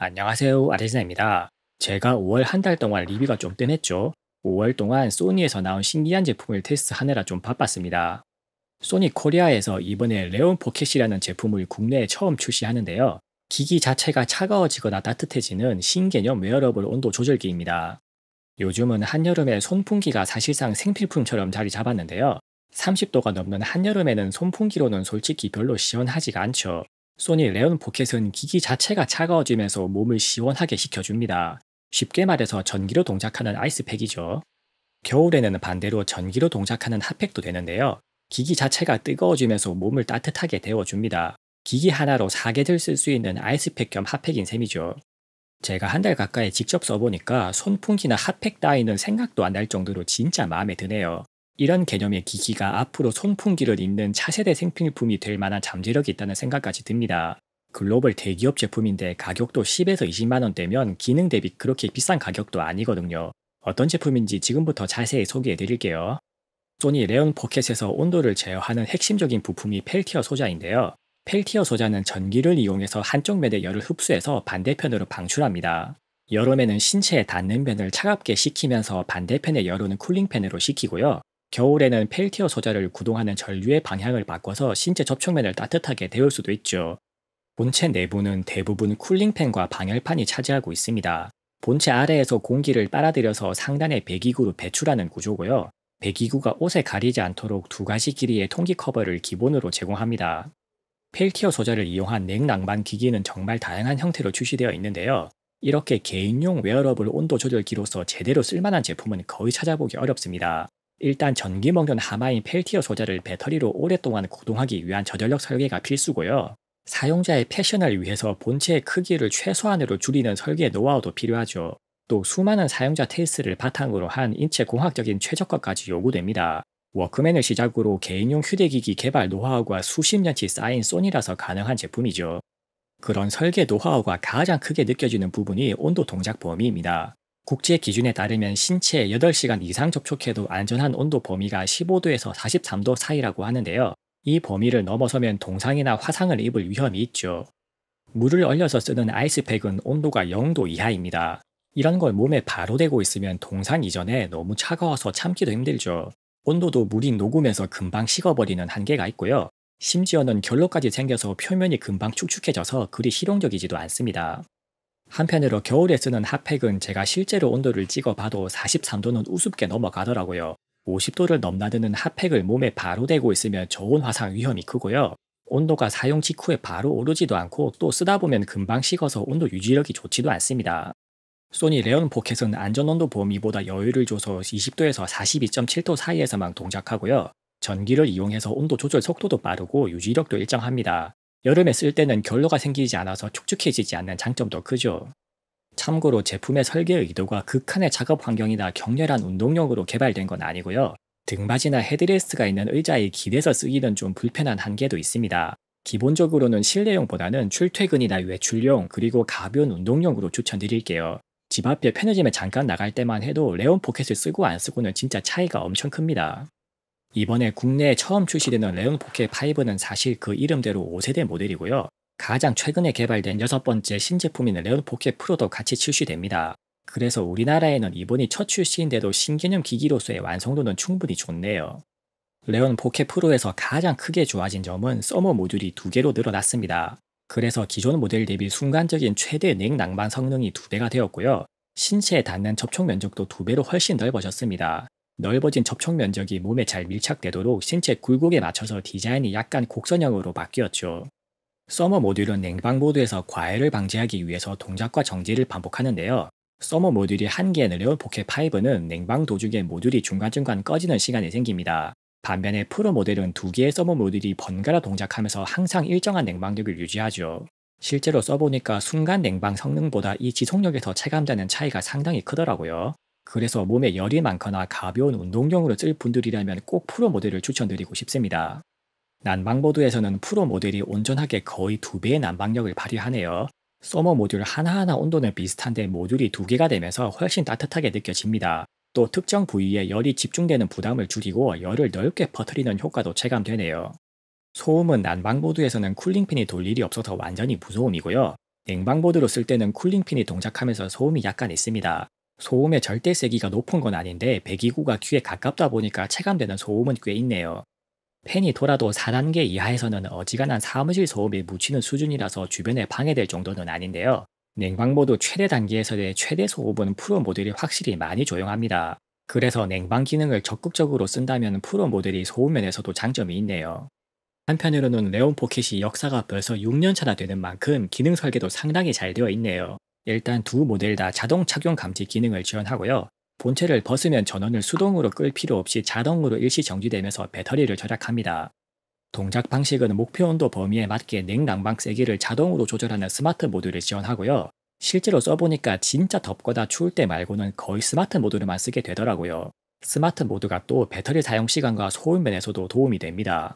안녕하세요 아레즈나입니다. 제가 5월 한 달 동안 리뷰가 좀 뜸했죠. 5월 동안 소니에서 나온 신기한 제품을 테스트하느라 좀 바빴습니다. 소니 코리아에서 이번에 레온 포켓이라는 제품을 국내에 처음 출시하는데요. 기기 자체가 차가워지거나 따뜻해지는 신개념 웨어러블 온도 조절기입니다. 요즘은 한여름에 손풍기가 사실상 생필품처럼 자리 잡았는데요. 30도가 넘는 한여름에는 손풍기로는 솔직히 별로 시원하지가 않죠. 소니 레온 포켓은 기기 자체가 차가워지면서 몸을 시원하게 식혀줍니다. 쉽게 말해서 전기로 동작하는 아이스팩이죠. 겨울에는 반대로 전기로 동작하는 핫팩도 되는데요. 기기 자체가 뜨거워지면서 몸을 따뜻하게 데워줍니다. 기기 하나로 4개를 쓸수 있는 아이스팩 겸 핫팩인 셈이죠. 제가 한 달 가까이 직접 써보니까 손풍기나 핫팩 따위는 생각도 안 날 정도로 진짜 마음에 드네요. 이런 개념의 기기가 앞으로 송풍기를 잇는 차세대 생필품이 될 만한 잠재력이 있다는 생각까지 듭니다. 글로벌 대기업 제품인데 가격도 10에서 20만원대면 기능 대비 그렇게 비싼 가격도 아니거든요. 어떤 제품인지 지금부터 자세히 소개해 드릴게요. 소니 레온 포켓에서 온도를 제어하는 핵심적인 부품이 펠티어 소자인데요. 펠티어 소자는 전기를 이용해서 한쪽 면에 열을 흡수해서 반대편으로 방출합니다. 여름에는 신체에 닿는 면을 차갑게 식히면서 반대편의 열은 쿨링팬으로 식히고요. 겨울에는 펠티어 소자를 구동하는 전류의 방향을 바꿔서 신체 접촉면을 따뜻하게 데울 수도 있죠. 본체 내부는 대부분 쿨링팬과 방열판이 차지하고 있습니다. 본체 아래에서 공기를 빨아들여서 상단의 배기구로 배출하는 구조고요. 배기구가 옷에 가리지 않도록 두 가지 길이의 통기 커버를 기본으로 제공합니다. 펠티어 소자를 이용한 냉낭만 기기는 정말 다양한 형태로 출시되어 있는데요. 이렇게 개인용 웨어러블 온도 조절기로서 제대로 쓸만한 제품은 거의 찾아보기 어렵습니다. 일단 전기 먹는 하마인 펠티어 소재를 배터리로 오랫동안 고동하기 위한 저전력 설계가 필수고요. 사용자의 패션을 위해서 본체의 크기를 최소한으로 줄이는 설계 노하우도 필요하죠. 또 수많은 사용자 테스트를 바탕으로 한 인체 공학적인 최적화까지 요구됩니다. 워크맨을 시작으로 개인용 휴대기기 개발 노하우가 수십 년치 쌓인 소니라서 가능한 제품이죠. 그런 설계 노하우가 가장 크게 느껴지는 부분이 온도 동작 범위입니다. 국제 기준에 따르면 신체 에 8시간 이상 접촉해도 안전한 온도 범위가 15도에서 43도 사이라고 하는데요. 이 범위를 넘어서면 동상이나 화상을 입을 위험이 있죠. 물을 얼려서 쓰는 아이스팩은 온도가 0도 이하입니다. 이런 걸 몸에 바로 대고 있으면 동상 이전에 너무 차가워서 참기도 힘들죠. 온도도 물이 녹으면서 금방 식어버리는 한계가 있고요. 심지어는 결로까지 생겨서 표면이 금방 축축해져서 그리 실용적이지도 않습니다. 한편으로 겨울에 쓰는 핫팩은 제가 실제로 온도를 찍어봐도 43도는 우습게 넘어가더라고요. 50도를 넘나드는 핫팩을 몸에 바로 대고 있으면 저온 화상 위험이 크고요. 온도가 사용 직후에 바로 오르지도 않고 또 쓰다 보면 금방 식어서 온도 유지력이 좋지도 않습니다. 소니 레온 포켓은 안전온도 범위보다 여유를 줘서 20도에서 42.7도 사이에서만 동작하고요. 전기를 이용해서 온도 조절 속도도 빠르고 유지력도 일정합니다. 여름에 쓸 때는 결로가 생기지 않아서 촉촉해지지 않는 장점도 크죠. 참고로 제품의 설계의 도가 극한의 작업 환경이나 격렬한 운동용으로 개발된 건 아니고요. 등받이나 헤드레스트가 있는 의자에기대서 쓰기는 좀 불편한 한계도 있습니다. 기본적으로는 실내용보다는 출퇴근이나 외출용 그리고 가벼운 운동용으로 추천드릴게요. 집 앞에 편의점에 잠깐 나갈 때만 해도 레온 포켓을 쓰고 안 쓰고는 진짜 차이가 엄청 큽니다. 이번에 국내에 처음 출시되는 레온 포켓 5는 사실 그 이름대로 5세대 모델이고요. 가장 최근에 개발된 여섯 번째 신제품인 레온 포켓 프로도 같이 출시됩니다. 그래서 우리나라에는 이번이 첫 출시인데도 신개념 기기로서의 완성도는 충분히 좋네요. 레온 포켓 프로에서 가장 크게 좋아진 점은 서머 모듈이 두 개로 늘어났습니다. 그래서 기존 모델 대비 순간적인 최대 냉낭만 성능이 두 배가 되었고요. 신체에 닿는 접촉 면적도 두 배로 훨씬 넓어졌습니다. 넓어진 접촉 면적이 몸에 잘 밀착되도록 신체 굴곡에 맞춰서 디자인이 약간 곡선형으로 바뀌었죠. 서머 모듈은 냉방 모드에서 과열을 방지하기 위해서 동작과 정지를 반복하는데요. 서머 모듈이 한 개에 늘려온 포켓 5는 냉방 도중에 모듈이 중간중간 꺼지는 시간이 생깁니다. 반면에 프로 모델은 두 개의 서머 모듈이 번갈아 동작하면서 항상 일정한 냉방력을 유지하죠. 실제로 써보니까 순간 냉방 성능보다 이 지속력에서 체감되는 차이가 상당히 크더라고요. 그래서 몸에 열이 많거나 가벼운 운동용으로 쓸 분들이라면 꼭 프로 모델을 추천드리고 싶습니다. 난방보드에서는 프로 모델이 온전하게 거의 두배의 난방력을 발휘하네요. 서머 모듈 하나하나 온도는 비슷한데 모듈이 두개가 되면서 훨씬 따뜻하게 느껴집니다. 또 특정 부위에 열이 집중되는 부담을 줄이고 열을 넓게 퍼뜨리는 효과도 체감되네요. 소음은 난방보드에서는 쿨링핀이 돌 일이 없어서 완전히 무소음이고요. 냉방보드로 쓸 때는 쿨링핀이 동작하면서 소음이 약간 있습니다. 소음의 절대 세기가 높은 건 아닌데 배기구가 귀에 가깝다 보니까 체감되는 소음은 꽤 있네요. 팬이 돌아도 4단계 이하에서는 어지간한 사무실 소음이 묻히는 수준이라서 주변에 방해될 정도는 아닌데요. 냉방모드 최대 단계에서의 최대 소음은 프로 모델이 확실히 많이 조용합니다. 그래서 냉방 기능을 적극적으로 쓴다면 프로 모델이 소음면에서도 장점이 있네요. 한편으로는 레온 포켓이 역사가 벌써 6년차나 되는 만큼 기능 설계도 상당히 잘 되어 있네요. 일단 두 모델 다 자동 착용 감지 기능을 지원하고요. 본체를 벗으면 전원을 수동으로 끌 필요 없이 자동으로 일시 정지되면서 배터리를 절약합니다. 동작 방식은 목표 온도 범위에 맞게 냉난방 세기를 자동으로 조절하는 스마트 모드를 지원하고요. 실제로 써보니까 진짜 덥거나 추울 때 말고는 거의 스마트 모드로만 쓰게 되더라고요. 스마트 모드가 또 배터리 사용 시간과 소음 면에서도 도움이 됩니다.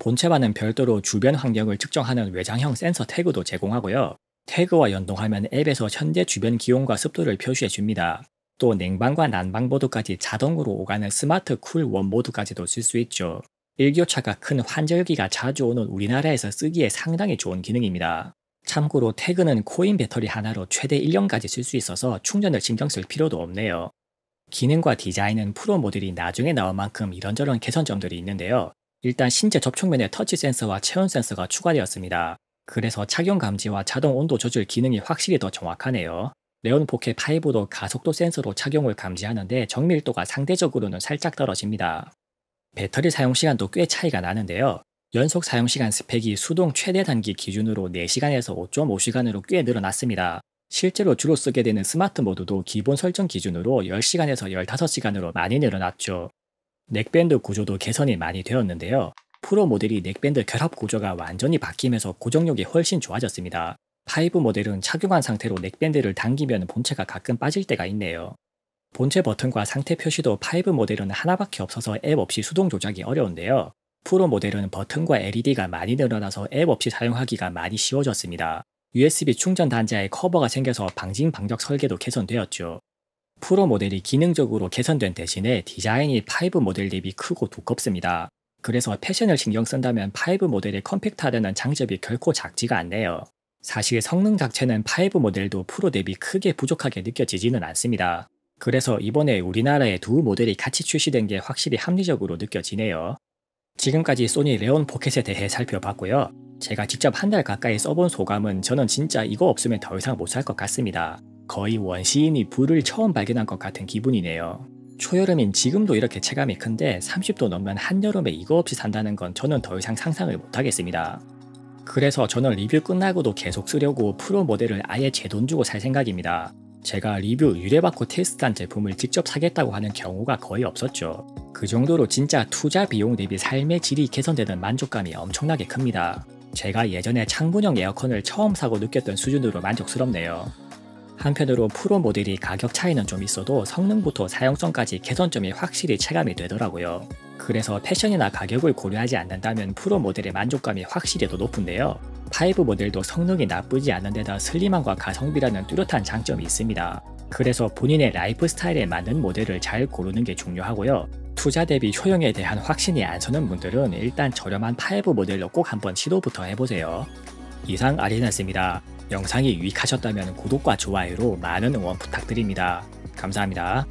본체와는 별도로 주변 환경을 측정하는 외장형 센서 태그도 제공하고요. 태그와 연동하면 앱에서 현재 주변 기온과 습도를 표시해 줍니다. 또 냉방과 난방 모드까지 자동으로 오가는 스마트 쿨 원 모드까지도 쓸 수 있죠. 일교차가 큰 환절기가 자주 오는 우리나라에서 쓰기에 상당히 좋은 기능입니다. 참고로 태그는 코인 배터리 하나로 최대 1년까지 쓸 수 있어서 충전을 신경 쓸 필요도 없네요. 기능과 디자인은 프로 모델이 나중에 나온 만큼 이런저런 개선점들이 있는데요. 일단 신체 접촉면에 터치 센서와 체온 센서가 추가되었습니다. 그래서 착용 감지와 자동 온도 조절 기능이 확실히 더 정확하네요. 레온 포켓 5도 가속도 센서로 착용을 감지하는데 정밀도가 상대적으로는 살짝 떨어집니다. 배터리 사용 시간도 꽤 차이가 나는데요. 연속 사용 시간 스펙이 수동 최대 단기 기준으로 4시간에서 5.5시간으로 꽤 늘어났습니다. 실제로 주로 쓰게 되는 스마트 모드도 기본 설정 기준으로 10시간에서 15시간으로 많이 늘어났죠. 넥밴드 구조도 개선이 많이 되었는데요. 프로 모델이 넥밴드 결합 구조가 완전히 바뀌면서 고정력이 훨씬 좋아졌습니다. 5 모델은 착용한 상태로 넥밴드를 당기면 본체가 가끔 빠질 때가 있네요. 본체 버튼과 상태 표시도 5 모델은 하나밖에 없어서 앱 없이 수동 조작이 어려운데요. 프로 모델은 버튼과 LED가 많이 늘어나서 앱 없이 사용하기가 많이 쉬워졌습니다. USB 충전 단자에 커버가 생겨서 방진 방적 설계도 개선되었죠. 프로 모델이 기능적으로 개선된 대신에 디자인이 5 모델 대비 크고 두껍습니다. 그래서 패션을 신경 쓴다면 5 모델의 컴팩트하다는 장점이 결코 작지가 않네요. 사실 성능 자체는 5 모델도 프로 대비 크게 부족하게 느껴지지는 않습니다. 그래서 이번에 우리나라에 두 모델이 같이 출시된 게 확실히 합리적으로 느껴지네요. 지금까지 소니 레온 포켓에 대해 살펴봤고요. 제가 직접 한 달 가까이 써본 소감은 저는 진짜 이거 없으면 더 이상 못 살 것 같습니다. 거의 원시인이 불을 처음 발견한 것 같은 기분이네요. 초여름인 지금도 이렇게 체감이 큰데 30도 넘으면 한여름에 이거 없이 산다는 건 저는 더 이상 상상을 못하겠습니다. 그래서 저는 리뷰 끝나고도 계속 쓰려고 프로 모델을 아예 제 돈 주고 살 생각입니다. 제가 리뷰 유래받고 테스트한 제품을 직접 사겠다고 하는 경우가 거의 없었죠. 그 정도로 진짜 투자 비용 대비 삶의 질이 개선되는 만족감이 엄청나게 큽니다. 제가 예전에 창문형 에어컨을 처음 사고 느꼈던 수준으로 만족스럽네요. 한편으로 프로 모델이 가격 차이는 좀 있어도 성능부터 사용성까지 개선점이 확실히 체감이 되더라고요. 그래서 패션이나 가격을 고려하지 않는다면 프로 모델의 만족감이 확실히 더 높은데요. 5 모델도 성능이 나쁘지 않은 데다 슬림함과 가성비라는 뚜렷한 장점이 있습니다. 그래서 본인의 라이프 스타일에 맞는 모델을 잘 고르는 게 중요하고요. 투자 대비 효용에 대한 확신이 안 서는 분들은 일단 저렴한 5 모델로 꼭 한번 시도부터 해보세요. 이상 아리나스입니다. 영상이 유익하셨다면 구독과 좋아요로 많은 응원 부탁드립니다. 감사합니다.